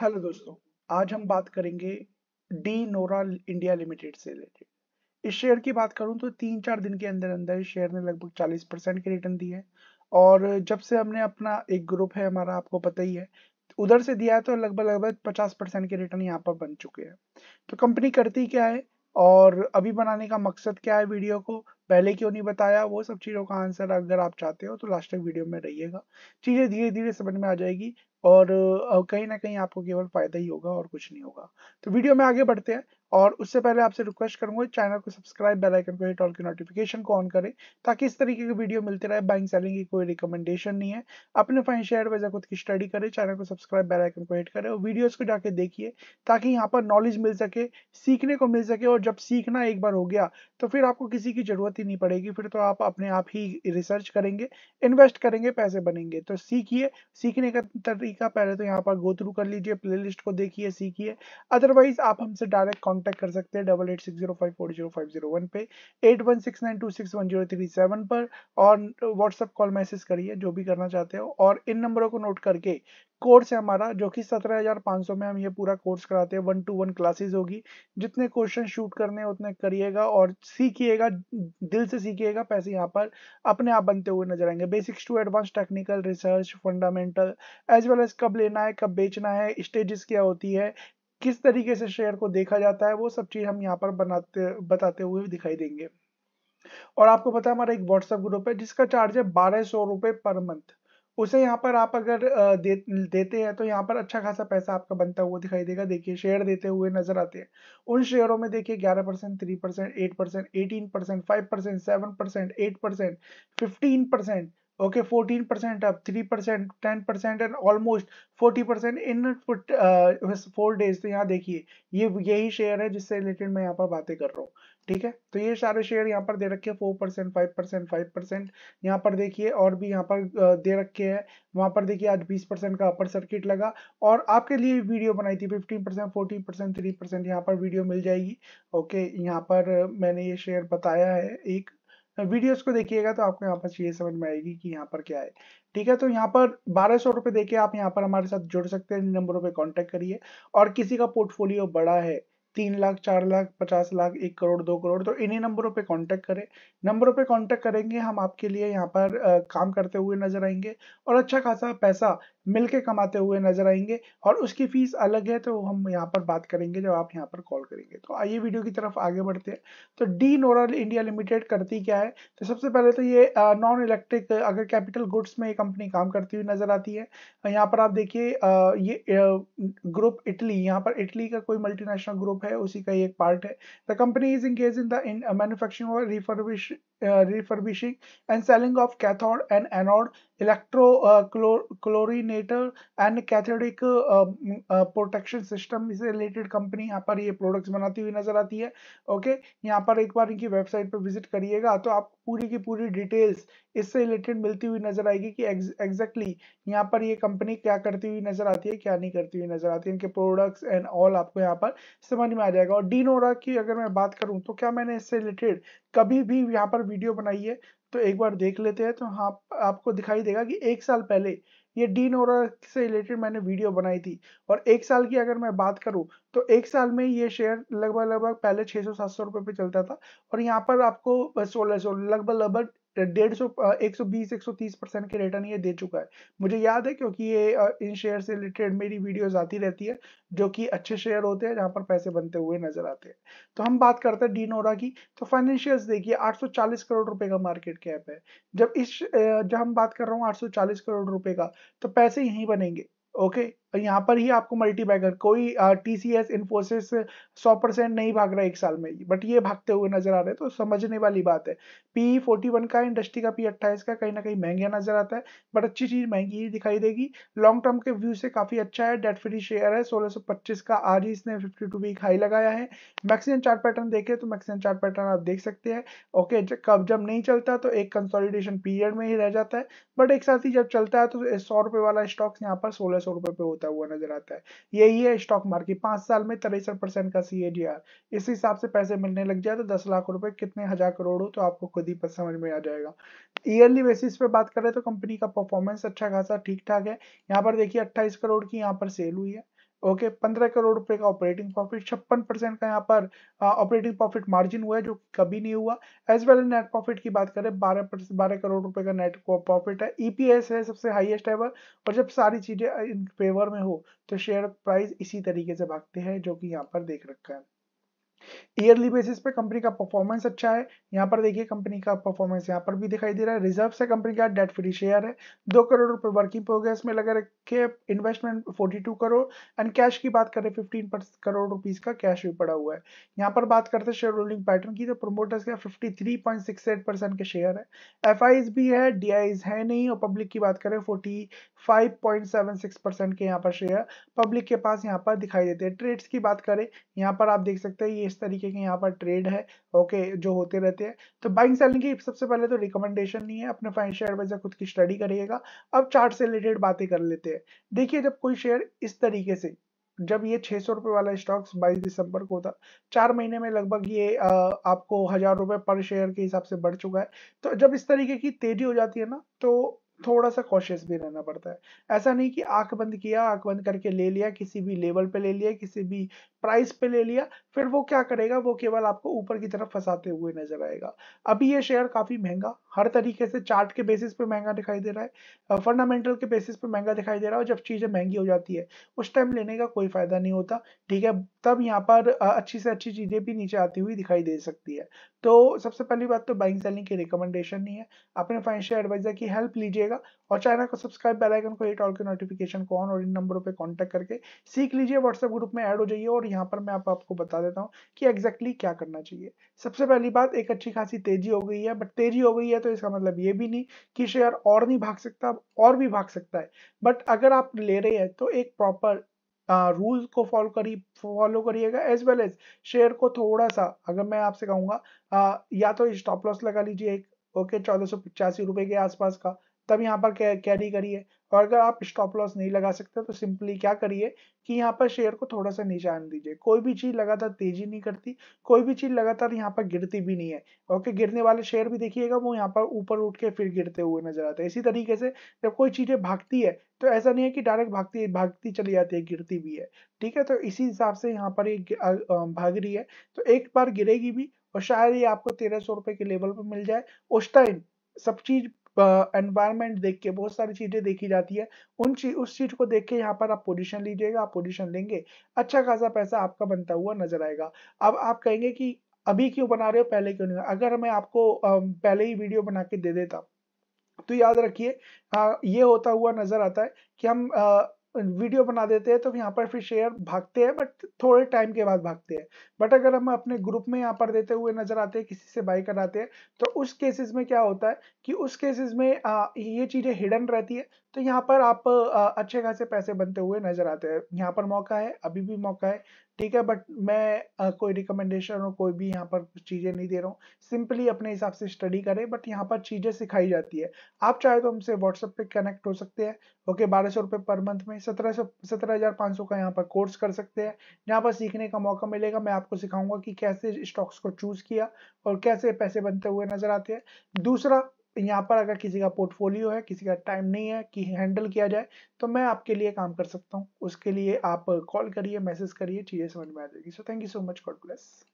hello दोस्तों आज हम बात करेंगे डी नोरा इंडिया लिमिटेड से रिलेटेड इस शेयर की बात करूं तो तीन चार दिन के अंदर अंदर इस शेयर ने लगभग 40 परसेंट के रिटर्न दिए और जब से हमने अपना एक ग्रुप है हमारा आपको पता ही है उधर से दिया है तो लगभग लगभग 50 परसेंट के रिटर्न यहाँ पर बन चुके हैं तो कंपनी करती क्या है और अभी बनाने का मकसद क्या है वीडियो को पहले क्यों नहीं बताया वो सब चीज़ों का आंसर अगर आप चाहते हो तो लास्ट तक वीडियो में रहिएगा चीज़ें धीरे धीरे समझ में आ जाएगी और कहीं ना कहीं आपको केवल फायदा ही होगा और कुछ नहीं होगा तो वीडियो में आगे बढ़ते हैं और उससे पहले आपसे रिक्वेस्ट करूंगा चैनल को सब्सक्राइब बेल आइकन को हिट ऑल की नोटिफिकेशन को ऑन करें ताकि इस तरीके की वीडियो मिलते रहे बाइंग सेलिंग की कोई रिकमेंडेशन नहीं है अपने फाइनेंशियल एडवाइजर खुद की स्टडी करें चैनल को सब्सक्राइब बेल आइकन को हिट करें और वीडियोस को जाके देखिए ताकि यहाँ पर नॉलेज मिल सके सीखने को मिल सके और जब सीखना एक बार हो गया तो फिर आपको किसी की जरूरत ही नहीं पड़ेगी फिर तो आप अपने आप ही रिसर्च करेंगे इन्वेस्ट करेंगे पैसे बनेंगे तो सीखिए सीखने का तरीका पहले तो यहाँ पर गो थ्रू कर लीजिए प्ले को देखिए सीखिए अदरवाइज आप हमसे डायरेक्ट कॉन्टेक्ट कर सकते हैं double eight six zero five four zero five zero one पे eight one six nine two six one zero three seven पर और व्हाट्सअप कॉल मैसेज करिए जो भी करना चाहते हो और इन नंबरों को नोट करके कोर्स है हमारा जो कि 17,500 में हम ये पूरा कोर्स कराते हैं वन टू वन क्लासेस होगी जितने क्वेश्चन शूट करने हैं उतने करिएगा और सीखिएगा दिल से सीखिएगा पैसे यहाँ पर अपने आप बनते हुए नजर आएंगे basics to advance technical research fundamental as well as कब लेना है कब बेचना है स्टेजेस क्या होती है किस तरीके से शेयर को देखा जाता है वो सब चीज़ हम यहाँ पर बनाते बताते हुए दिखाई देंगे और आपको पता है हमारा एक व्हाट्सएप ग्रुप है जिसका चार्ज है बारह सौ रुपए पर मंथ उसे यहाँ पर आप अगर दे, देते हैं तो यहाँ पर अच्छा खासा पैसा आपका बनता हुआ दिखाई देगा देखिए शेयर देते हुए नजर आते हैं उन शेयरों में देखिए 11 percent three percent eight percent eighteen percent five percent seven percent eight percent fifteen percent okay 14% up 3% 10% and almost 40% in four days uh, तो यहाँ देखिए ये यही शेयर है जिससे रिलेटेड मैं यहाँ पर बातें कर रहा हूँ ठीक है तो ये सारे शेयर यहाँ पर दे रखे four percent five percent five percent यहाँ पर देखिए और भी यहाँ पर दे रखे हैं वहां पर देखिए आज बीस परसेंट का अपर सर्किट लगा और आपके लिए वीडियो बनाई थी fifteen percent fourteen percent three percent यहाँ पर वीडियो मिल जाएगी ओके यहाँ पर मैंने ये शेयर बताया है एक वीडियोस को देखिएगा तो आपको यहाँ पर ये समझ में आएगी कि यहाँ पर क्या है ठीक है तो यहाँ पर बारह सौ रुपये देके आप यहाँ पर हमारे साथ जुड़ सकते हैं इन नंबरों पे कांटेक्ट करिए और किसी का पोर्टफोलियो बड़ा है तीन लाख चार लाख पचास लाख एक करोड़ दो करोड़ तो इन्हीं नंबरों पे कांटेक्ट करें नंबरों पे कांटेक्ट करेंगे हम आपके लिए यहाँ पर आ, काम करते हुए नजर आएंगे और अच्छा खासा पैसा मिलके कमाते हुए नजर आएंगे और उसकी फीस अलग है तो हम यहाँ पर बात करेंगे जब आप यहाँ पर कॉल करेंगे तो आइए वीडियो की तरफ आगे बढ़ते हैं तो डी नोरल इंडिया लिमिटेड करती क्या है तो सबसे पहले तो ये नॉन इलेक्ट्रिक अगर कैपिटल गुड्स में ये कंपनी काम करती हुई नजर आती है यहाँ पर आप देखिए ये ग्रुप इटली यहाँ पर इटली का कोई मल्टीनेशनल ग्रुप ग्रुप है उसी का एक पार्ट है the company is engaged in the manufacturing और refurbish refurbishing and selling of cathode and anode electro chlorinator and cathodic protection system से रिलेटेड कंपनी यहाँ पर ये प्रोडक्ट्स बनाती हुई नजर आती है ओके यहाँ पर एक बार इनकी वेबसाइट पर विजिट करिएगा तो आप पूरी की पूरी डिटेल्स इससे रिलेटेड मिलती हुई नजर आएगी कि एग्जैक्टली exactly यहाँ पर ये कंपनी क्या करती हुई नजर आती है क्या नहीं करती हुई नजर आती है इनके प्रोडक्ट्स एंड ऑल आपको यहाँ पर समझ में आ जाएगा और डी की अगर मैं बात करूँ तो क्या मैंने इससे रिलेटेड कभी भी यहाँ पर वीडियो बनाई है तो एक बार देख लेते हैं तो हाँ आपको दिखाई देगा कि एक साल पहले ये डीन नोरा से रिलेटेड मैंने वीडियो बनाई थी और एक साल की अगर मैं बात करूं तो एक साल में ये शेयर लगभग लगभग पहले 600 सौ सात सौ पे चलता था और यहाँ पर आपको सोलह सौ लगभग लगभग डेढ़ सौ एक सौ बीस एक सौ तीस परसेंट के रिटर्न ये दे चुका है मुझे याद है क्योंकि ये इन शेयर से रिलेटेड मेरी वीडियोस आती रहती है जो कि अच्छे शेयर होते हैं जहां पर पैसे बनते हुए नजर आते हैं तो हम बात करते हैं डीनोरा की तो फाइनेंशियल्स देखिए 840 करोड़ रुपए का मार्केट कैप है जब इस जब हम बात कर रहा हूँ आठ करोड़ रुपए का तो पैसे यहीं बनेंगे ओके यहाँ पर ही आपको मल्टी बैगर कोई टी सी एस इन्फोसिस सौ परसेंट नहीं भाग रहा है एक साल में बट ये भागते हुए नजर आ रहे हैं तो समझने वाली बात है पी फोर्टी वन का इंडस्ट्री का पी अट्ठाईस का कहीं ना कहीं महंगा नजर आता है बट अच्छी चीज महंगी ही दिखाई देगी लॉन्ग टर्म के व्यू से काफी अच्छा है डेट फ्री शेयर है सोलह सौ पच्चीस का आज ही इसने फिफ्टी टू वीक हाई लगाया है मैक्सिमम चार्ट पैटर्न देखे तो मैक्सिमम चार्ट पैटर्न आप देख सकते हैं ओके कब जब नहीं चलता तो एक कंसोलिडेशन पीरियड में ही रह जाता है बट एक साथ ही जब चलता है तो सौ रुपए वाला स्टॉक्स यहाँ पर सोलह सौ रुपए पे होता होता हुआ नजर आता है यही है स्टॉक मार्केट पांच साल में तिरसठ परसेंट का सी इस हिसाब से पैसे मिलने लग जाए तो दस लाख रुपए कितने हजार करोड़ हो तो आपको खुद ही समझ में आ जाएगा ईयरली बेसिस पे बात करें तो कंपनी का परफॉर्मेंस अच्छा खासा ठीक ठाक है यहाँ पर देखिए अट्ठाईस करोड़ की यहाँ पर सेल हुई है ओके पंद्रह करोड़ रुपए का ऑपरेटिंग प्रॉफिट छप्पन परसेंट का यहाँ पर ऑपरेटिंग प्रॉफिट मार्जिन हुआ है जो कभी नहीं हुआ as well as net profit की बात करें बारह बारह करोड़ रुपए का नेट प्रॉफिट है ईपीएस e है सबसे हाईएस्ट एवर और जब सारी चीजें इन फेवर में हो तो शेयर प्राइस इसी तरीके से भागते हैं जो कि यहाँ पर देख रखा है ईयरली बेसिस पे कंपनी का परफॉर्मेंस अच्छा है यहाँ पर देखिए कंपनी का परफॉर्मेंस यहाँ पर भी दिखाई दे रहा है रिजर्व से कंपनी का डेट फ्री शेयर है दो करोड़ रुपए वर्किंग प्रोग्रेस में लगा रखे इन्वेस्टमेंट 42 करोड़ एंड कैश की बात करें 15 करोड़ रुपीज का कैश भी पड़ा हुआ है यहाँ पर बात करते हैं शेयर होल्डिंग पैटर्न की तो प्रोमोटर्स का फिफ्टी के शेयर है एफ भी है डी है नहीं और पब्लिक की बात करें फोर्टी के यहाँ पर शेयर पब्लिक के पास यहाँ पर दिखाई देते हैं ट्रेड्स की बात करें यहाँ पर आप देख सकते हैं ये इस तरीके के यहाँ पर ट्रेड है ओके जो होते रहते हैं तो बाइंग सेलिंग की सबसे पहले तो रिकमेंडेशन नहीं है अपने फाइनेंशियल एडवाइजर खुद की स्टडी करिएगा अब चार्ट से रिलेटेड बातें कर लेते हैं देखिए जब कोई शेयर इस तरीके से जब ये छह सौ रुपए वाला स्टॉक्स 22 दिसंबर को था चार महीने में लगभग ये आ, आपको हजार रुपए पर शेयर के हिसाब से बढ़ चुका है तो जब इस तरीके की तेजी हो जाती है ना तो थोड़ा सा कॉशियस भी रहना पड़ता है ऐसा नहीं कि आंख बंद किया आंख बंद करके ले लिया किसी भी लेवल पे ले लिया किसी भी प्राइस पे ले लिया फिर वो क्या करेगा वो केवल आपको ऊपर की तरफ फंसाते हुए नजर आएगा अभी ये शेयर काफी महंगा हर तरीके से चार्ट के बेसिस पे महंगा दिखाई दे रहा है फंडामेंटल के बेसिस पे महंगा दिखाई दे रहा है और जब चीज़ें महंगी हो जाती है उस टाइम लेने का कोई फ़ायदा नहीं होता ठीक है तब यहाँ पर अच्छी से अच्छी चीज़ें भी नीचे आती हुई दिखाई दे सकती है तो सबसे पहली बात तो बाइंग सेलिंग की रिकमेंडेशन नहीं है अपने फाइनेंशियल एडवाइजर की हेल्प लीजिएगा और चैनल को सब्सक्राइब बेल आइकन को हिट ऑल के नोटिफिकेशन को ऑन और इन नंबरों पे कांटेक्ट करके सीख लीजिए व्हाट्सएप ग्रुप में ऐड हो जाइए और यहाँ पर मैं आप आपको बता देता हूँ कि एग्जैक्टली exactly क्या करना चाहिए सबसे पहली बात एक अच्छी खासी तेजी हो गई है बट तेजी हो गई है तो तो इसका मतलब ये भी नहीं कि शेयर और नहीं भाग सकता और भी भाग सकता है बट अगर आप ले रहे हैं तो एक प्रॉपर रूल्स को फॉलो करी फॉलो करिएगा एज वेल एज शेयर को थोड़ा सा अगर मैं आपसे कहूँगा या तो स्टॉप लॉस लगा लीजिए एक ओके चौदह सौ पचासी रुपए के आसपास का तब यहाँ पर कैरी करिए और अगर आप स्टॉप लॉस नहीं लगा सकते तो सिंपली क्या करिए कि यहाँ पर शेयर को थोड़ा सा नीचे आने दीजिए कोई भी चीज़ लगातार तेजी नहीं करती कोई भी चीज़ लगातार यहाँ पर गिरती भी नहीं है ओके गिरने वाले शेयर भी देखिएगा वो यहाँ पर ऊपर उठ के फिर गिरते हुए नजर आते हैं इसी तरीके से जब कोई चीज़ें भागती है तो ऐसा नहीं है कि डायरेक्ट भागती भागती चली जाती है गिरती भी है ठीक है तो इसी हिसाब से यहाँ पर ये भाग रही है तो एक बार गिरेगी भी और शायद ये आपको तेरह सौ रुपए के लेवल पर मिल जाए उस टाइम सब चीज एनवायरमेंट देख के बहुत सारी चीज़ें देखी जाती है उन चीज उस चीज़ को देख के यहाँ पर आप पोजीशन लीजिएगा आप पोजीशन लेंगे अच्छा खासा पैसा आपका बनता हुआ नजर आएगा अब आप कहेंगे कि अभी क्यों बना रहे हो पहले क्यों नहीं अगर मैं आपको पहले ही वीडियो बना के दे देता तो याद रखिए ये होता हुआ नजर आता है कि हम वीडियो बना देते हैं तो यहाँ पर फिर शेयर भागते हैं बट थोड़े टाइम के बाद भागते हैं बट अगर हम अपने ग्रुप में यहाँ पर देते हुए नजर आते हैं किसी से बाई कराते हैं तो उस केसेस में क्या होता है कि उस केसेस में आ, ये चीज़ें हिडन रहती है तो यहाँ पर आप अच्छे खासे पैसे बनते हुए नजर आते हैं यहाँ पर मौका है अभी भी मौका है ठीक है बट मैं कोई रिकमेंडेशन और कोई भी यहाँ पर चीज़ें नहीं दे रहा हूँ सिंपली अपने हिसाब से स्टडी करें बट यहाँ पर चीज़ें सिखाई जाती है आप चाहे तो हमसे व्हाट्सएप पे कनेक्ट हो सकते हैं ओके बारह सौ रुपये पर मंथ में सत्रह सौ सत्रह हज़ार पाँच सौ का यहाँ पर कोर्स कर सकते हैं यहाँ पर सीखने का मौका मिलेगा मैं आपको सिखाऊंगा कि कैसे स्टॉक्स को चूज़ किया और कैसे पैसे बनते हुए नज़र आते हैं दूसरा यहाँ पर अगर किसी का पोर्टफोलियो है किसी का टाइम नहीं है कि हैंडल किया जाए तो मैं आपके लिए काम कर सकता हूँ उसके लिए आप कॉल करिए मैसेज करिए चीज़ें समझ में आ जाएगी so thank you so much God bless